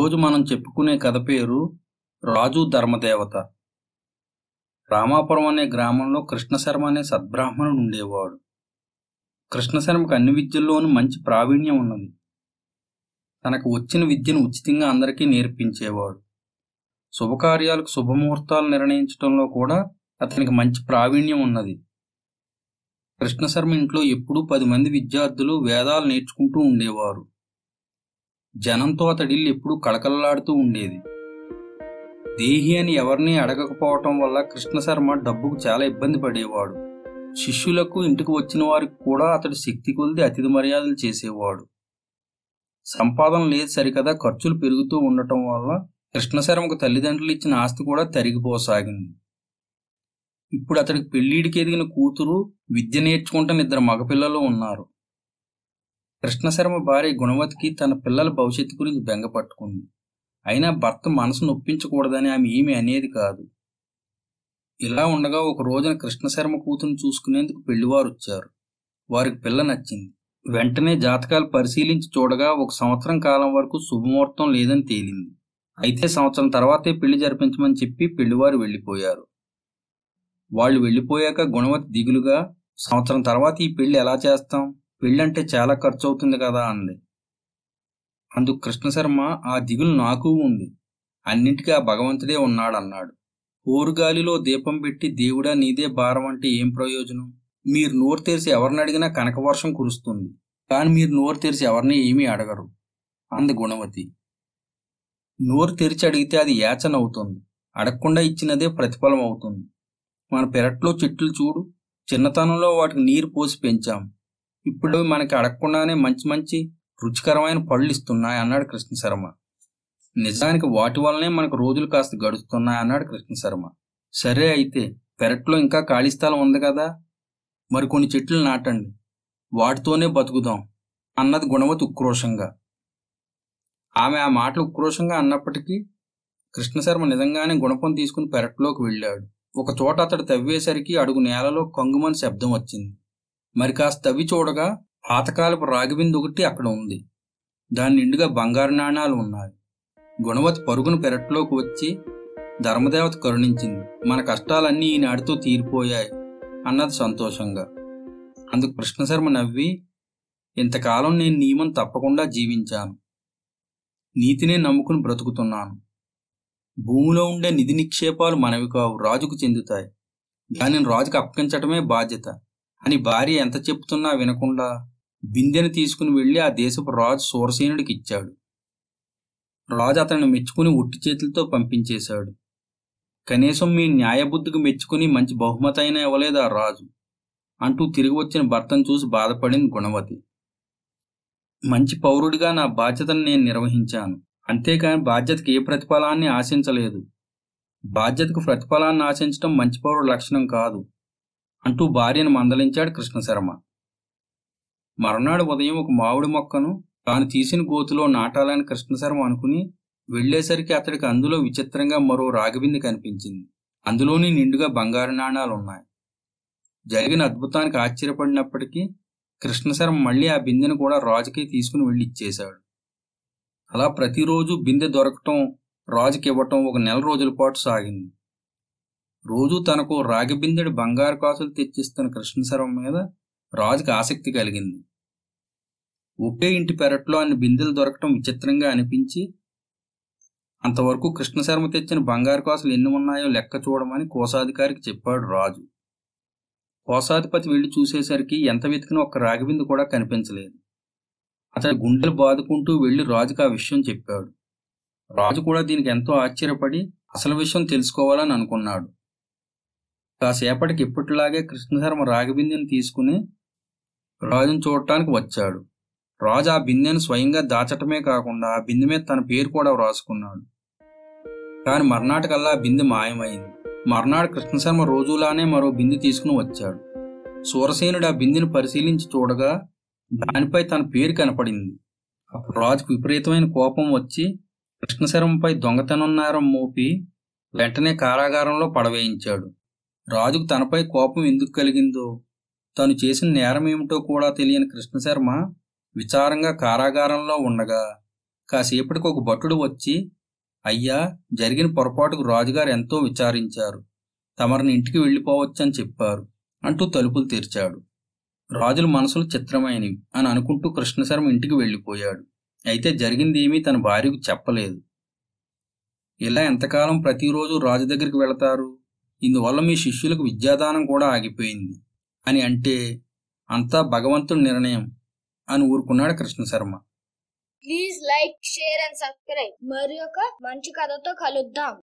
ఈరోజు మనం చెప్పుకునే కథ పేరు రాజు ధర్మదేవత రామాపురం అనే గ్రామంలో కృష్ణశర్మ అనే సద్బ్రాహ్మణుడు ఉండేవాడు కృష్ణశర్మకు అన్ని విద్యల్లోనూ మంచి ప్రావీణ్యం ఉన్నది తనకు వచ్చిన విద్యను ఉచితంగా అందరికీ నేర్పించేవాడు శుభకార్యాలకు శుభముహూర్తాలు నిర్ణయించడంలో కూడా అతనికి మంచి ప్రావీణ్యం ఉన్నది కృష్ణశర్మ ఇంట్లో ఎప్పుడూ పది మంది విద్యార్థులు వేదాలు నేర్చుకుంటూ ఉండేవారు జనంతో అతడిల్లు ఎప్పుడు కళకళలాడుతూ ఉండేది దేహి అని ఎవరినీ అడగకపోవటం వల్ల కృష్ణశర్మ డబ్బుకు చాలా ఇబ్బంది పడేవాడు శిష్యులకు ఇంటికి వచ్చిన వారికి కూడా అతడు శక్తి కొలిది అతిథి మర్యాదలు చేసేవాడు సంపాదన లేదు సరికదా ఖర్చులు పెరుగుతూ ఉండటం వల్ల కృష్ణశర్మకు తల్లిదండ్రులు ఇచ్చిన ఆస్తి కూడా తరిగిపోసాగింది ఇప్పుడు అతడికి పెళ్ళిడికి ఎదిగిన కూతురు విద్య నేర్చుకుంటున్న ఇద్దరు మగపిల్లలు ఉన్నారు కృష్ణశర్మ భార్య గుణవతికి తన పిల్లల భవిష్యత్తు గురించి బెంగ పట్టుకుంది అయినా భర్త మనసు నొప్పించకూడదని ఆమె ఏమీ అనేది కాదు ఇలా ఉండగా ఒక రోజున కృష్ణశర్మ కూతురు చూసుకునేందుకు పెళ్లివారు వచ్చారు వారికి పిల్ల నచ్చింది వెంటనే జాతకాలు పరిశీలించి చూడగా ఒక సంవత్సరం కాలం వరకు శుభముహూర్తం లేదని తేలింది అయితే సంవత్సరం తర్వాతే పెళ్లి జరిపించమని చెప్పి పెళ్లివారు వెళ్ళిపోయారు వాళ్ళు వెళ్ళిపోయాక గుణవతి దిగులుగా సంవత్సరం తర్వాత ఈ పెళ్లి ఎలా చేస్తాం పెళ్ళంటే చాలా ఖర్చు అవుతుంది కదా అంది అందుకు కృష్ణశర్మ ఆ దిగులు నాకు ఉంది అన్నింటికీ ఆ భగవంతుడే ఉన్నాడన్నాడు ఊరుగాలిలో దీపం పెట్టి దేవుడా నీదే భారం అంటే ఏం ప్రయోజనం మీరు నోరు తెరిచి ఎవరిని అడిగినా కనకవర్షం కురుస్తుంది కానీ మీరు నోరు తెరిచి ఎవరిని ఏమీ అడగరు అంది గుణవతి నోరు తెరిచి అడిగితే అది యాచన అవుతుంది అడగకుండా ఇచ్చినదే ప్రతిఫలం అవుతుంది మన పెరట్లో చెట్లు చూడు చిన్నతనంలో వాటికి నీరు పోసి పెంచాం ఇప్పుడు మనకి అడగకుండానే మంచి మంచి రుచికరమైన పళ్ళు ఇస్తున్నాయి అన్నాడు కృష్ణ శర్మ నిజానికి వాటి వల్లనే మనకు రోజులు కాస్త గడుస్తున్నాయి అన్నాడు కృష్ణ శర్మ సరే అయితే పెరట్లో ఇంకా ఖాళీ స్థలం ఉంది కదా మరి కొన్ని చెట్లు నాటండి వాటితోనే బతుకుదాం అన్నది గుణవతి ఉక్రోషంగా ఆమె ఆ మాటలు ఉక్రోషంగా అన్నప్పటికీ కృష్ణశర్మ నిజంగానే గుణపం తీసుకుని పెరట్లోకి వెళ్ళాడు ఒక చోట అతడు తవ్వేసరికి అడుగు నేలలో కంగుమని శబ్దం వచ్చింది మరి కాస్త తవ్వి చూడగా పాతకాలపు రాగిబిందు ఒకటి అక్కడ ఉంది దాని నిండుగా బంగారు నాణాలు ఉన్నాయి గుణవతి పరుగును పెరట్లోకి వచ్చి ధర్మదేవత కరుణించింది మన కష్టాలన్నీ నాటితో తీరిపోయాయి అన్నది సంతోషంగా అందుకు కృష్ణశర్మ నవ్వి ఇంతకాలం నేను నియమం తప్పకుండా జీవించాను నీతినే నమ్ముకుని బ్రతుకుతున్నాను భూమిలో ఉండే నిధి నిక్షేపాలు మనవి కావు రాజుకు చెందుతాయి దానిని రాజుకు అప్పగించటమే బాధ్యత అని భార్య ఎంత చెప్తున్నా వినకుండా బిందెను తీసుకుని వెళ్ళి ఆ దేశపు రాజు సూరసేనుడికి ఇచ్చాడు రాజు అతను మెచ్చుకుని ఉట్టి చేతులతో పంపించేశాడు కనీసం మీ న్యాయబుద్ధికి మెచ్చుకుని మంచి బహుమతి అయినా ఇవ్వలేదు ఆ రాజు అంటూ తిరిగి వచ్చిన భర్తను చూసి బాధపడింది గుణవతి మంచి పౌరుడిగా నా బాధ్యతను నేను నిర్వహించాను అంతేకాని బాధ్యతకి ఏ ప్రతిఫలాన్ని ఆశించలేదు బాధ్యతకు ప్రతిఫలాన్ని ఆశించడం మంచి పౌరుడు లక్షణం కాదు అంటూ భార్యను మందలించాడు కృష్ణశర్మ మర్నాడు ఉదయం ఒక మామిడి మొక్కను తాను తీసిన గోతులో నాటాలని కృష్ణశర్మ అనుకుని వెళ్లేసరికి అతడికి అందులో విచిత్రంగా మరో రాగిబింది కనిపించింది అందులోని నిండుగా బంగారు నాణాలు ఉన్నాయి జరిగిన అద్భుతానికి ఆశ్చర్యపడినప్పటికీ కృష్ణశర్మ మళ్ళీ ఆ బిందెను కూడా రాజుకి తీసుకుని వెళ్ళి ఇచ్చేశాడు అలా ప్రతిరోజు బిందె దొరకటం రాజుకి ఇవ్వటం ఒక నెల రోజుల పాటు సాగింది రోజు తనకు రాగిబిందెడు బంగారు కాసులు తెచ్చిస్తున్న కృష్ణశర్మ మీద రాజుకి ఆసక్తి కలిగింది ఒకే ఇంటి పెరట్లో అన్ని బిందెలు దొరకటం విచిత్రంగా అనిపించి అంతవరకు కృష్ణశర్మ తెచ్చిన బంగారు కాసులు ఎన్ని ఉన్నాయో లెక్క చూడమని కోశాధికారికి చెప్పాడు రాజు కోశాధిపతి వెళ్ళి చూసేసరికి ఎంత వెతికినా ఒక రాగిబిందు కూడా కనిపించలేదు అతడి గుండెలు బాదుకుంటూ వెళ్ళి రాజుకు ఆ విషయం చెప్పాడు రాజు కూడా దీనికి ఎంతో ఆశ్చర్యపడి అసలు విషయం తెలుసుకోవాలని అనుకున్నాడు కాసేపటికి ఇప్పటిలాగే కృష్ణధర్మ రాగిబిందెను తీసుకుని రాజును చూడటానికి వచ్చాడు రాజు ఆ బిందెను స్వయంగా దాచటమే కాకుండా ఆ బిందె మీద తన పేరు కూడా వ్రాసుకున్నాడు కాని మర్నాటికల్లా ఆ బిందె మాయమైంది మర్నాడు కృష్ణశర్మ రోజులానే మరో బిందె తీసుకుని వచ్చాడు సూరసేనుడు ఆ బిందెను పరిశీలించి చూడగా దానిపై తన పేరు కనపడింది అప్పుడు రాజుకు విపరీతమైన కోపం వచ్చి కృష్ణశర్మపై దొంగతనం నేరం మోపి వెంటనే కారాగారంలో పడవేయించాడు రాజుకు తనపై కోపం ఎందుకు కలిగిందో తను చేసిన నేరమేమిటో కూడా తెలియని కృష్ణశర్మ విచారంగా కారాగారంలో ఉండగా కాసేపటికి ఒక భటుడు వచ్చి అయ్యా జరిగిన పొరపాటుకు రాజుగారు ఎంతో విచారించారు తమరిని ఇంటికి వెళ్ళిపోవచ్చని చెప్పారు అంటూ తలుపులు తెరిచాడు రాజుల మనసులు చిత్రమైనవి అని అనుకుంటూ కృష్ణశర్మ ఇంటికి వెళ్ళిపోయాడు అయితే జరిగిందేమీ తన భార్యకు చెప్పలేదు ఇలా ఎంతకాలం ప్రతిరోజు రాజు దగ్గరికి వెళతారు ఇందువల్ల మీ శిష్యులకు విద్యాదానం కూడా ఆగిపోయింది అని అంటే అంతా భగవంతుడి నిర్ణయం అని ఊరుకున్నాడు Krishna Sharma please like share and subscribe మరి ఒక మంచి కథతో కలుద్దాం